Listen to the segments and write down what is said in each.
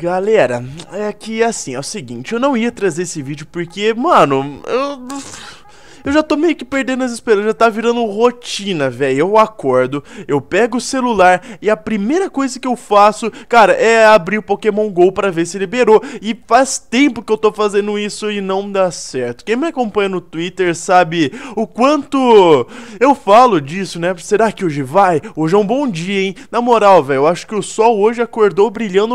Galera, é que assim, é o seguinte, eu não ia trazer esse vídeo porque, mano, eu eu já tô meio que perdendo as esperanças, já tá virando rotina, velho. Eu acordo, eu pego o celular e a primeira coisa que eu faço, cara, é abrir o Pokémon GO para ver se liberou. E faz tempo que eu tô fazendo isso e não dá certo. Quem me acompanha no Twitter sabe o quanto eu falo disso, né? Será que hoje vai? Hoje é um bom dia, hein? Na moral, velho, eu acho que o sol hoje acordou brilhando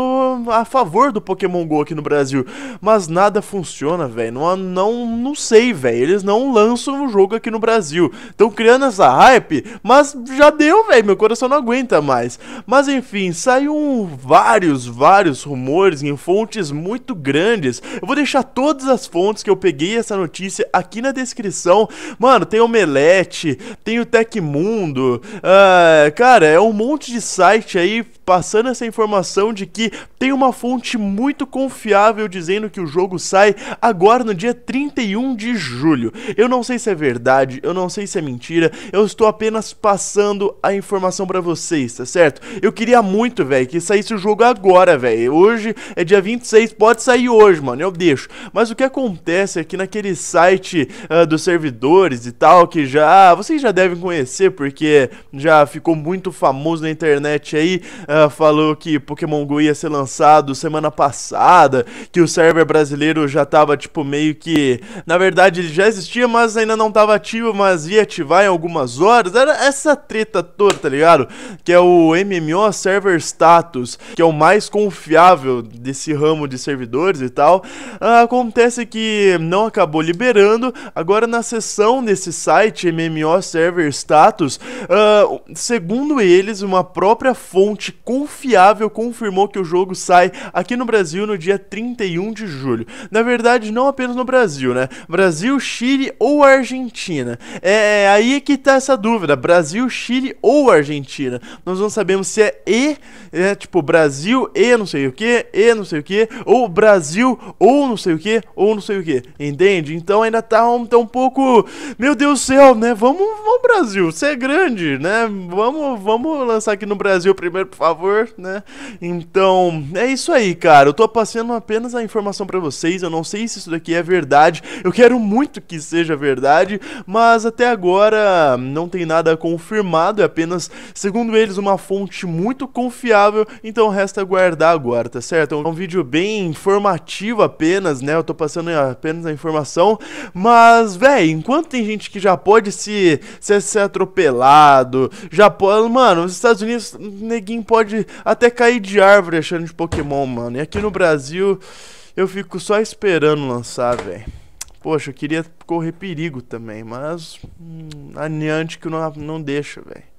a favor do Pokémon GO aqui no Brasil. Mas nada funciona, velho. Não, não, não sei, velho. Eles não lançam lançam o jogo aqui no Brasil. Estão criando essa hype, mas já deu, velho. Meu coração não aguenta mais. Mas enfim, saíram vários, vários rumores em fontes muito grandes. Eu vou deixar todas as fontes que eu peguei essa notícia aqui na descrição. Mano, tem Omelete, tem o Tecmundo. Uh, cara, é um monte de site aí passando essa informação de que tem uma fonte muito confiável dizendo que o jogo sai agora no dia 31 de julho. Eu não sei se é verdade, eu não sei se é mentira, eu estou apenas passando a informação para vocês, tá certo? Eu queria muito, velho, que saísse o jogo agora, velho. Hoje é dia 26, pode sair hoje, mano, eu deixo. Mas o que acontece é que naquele site uh, dos servidores e tal, que já. Ah, vocês já devem conhecer, porque já ficou muito famoso na internet aí, uh, falou que Pokémon Go ia ser lançado semana passada, que o server brasileiro já tava, tipo, meio que. Na verdade, ele já existia, mas ainda não tava ativo, mas ia ativar em algumas horas. Era essa treta toda, tá ligado? Que é o MMO Server Status, que é o mais confiável desse ramo de servidores e tal. Ah, acontece que não acabou liberando. Agora na sessão desse site MMO Server Status, uh, segundo eles, uma própria fonte confiável confirmou que o jogo sai aqui no Brasil no dia 31 de julho. Na verdade, não apenas no Brasil, né? Brasil, Chile ou Argentina? É, é aí é que tá essa dúvida: Brasil, Chile ou Argentina? Nós não sabemos se é E, é tipo Brasil e não sei o que, e não sei o que, ou Brasil ou não sei o que, ou não sei o que, entende? Então ainda tá um, tá um pouco, meu Deus do céu, né? Vamos, vamos Brasil, você é grande, né? Vamos, vamos lançar aqui no Brasil primeiro, por favor, né? Então é isso aí, cara. Eu tô passando apenas a informação para vocês. Eu não sei se isso daqui é verdade. Eu quero muito que seja verdade verdade, mas até agora não tem nada confirmado, é apenas, segundo eles, uma fonte muito confiável, então resta aguardar agora, tá certo? É um vídeo bem informativo apenas, né? Eu tô passando apenas a informação, mas, velho, enquanto tem gente que já pode se, se ser atropelado, já pode, mano, os Estados Unidos, neguinho pode até cair de árvore achando de Pokémon, mano. E aqui no Brasil, eu fico só esperando lançar, velho. Poxa, eu queria correr perigo também, mas hum, a que não, não deixa, velho.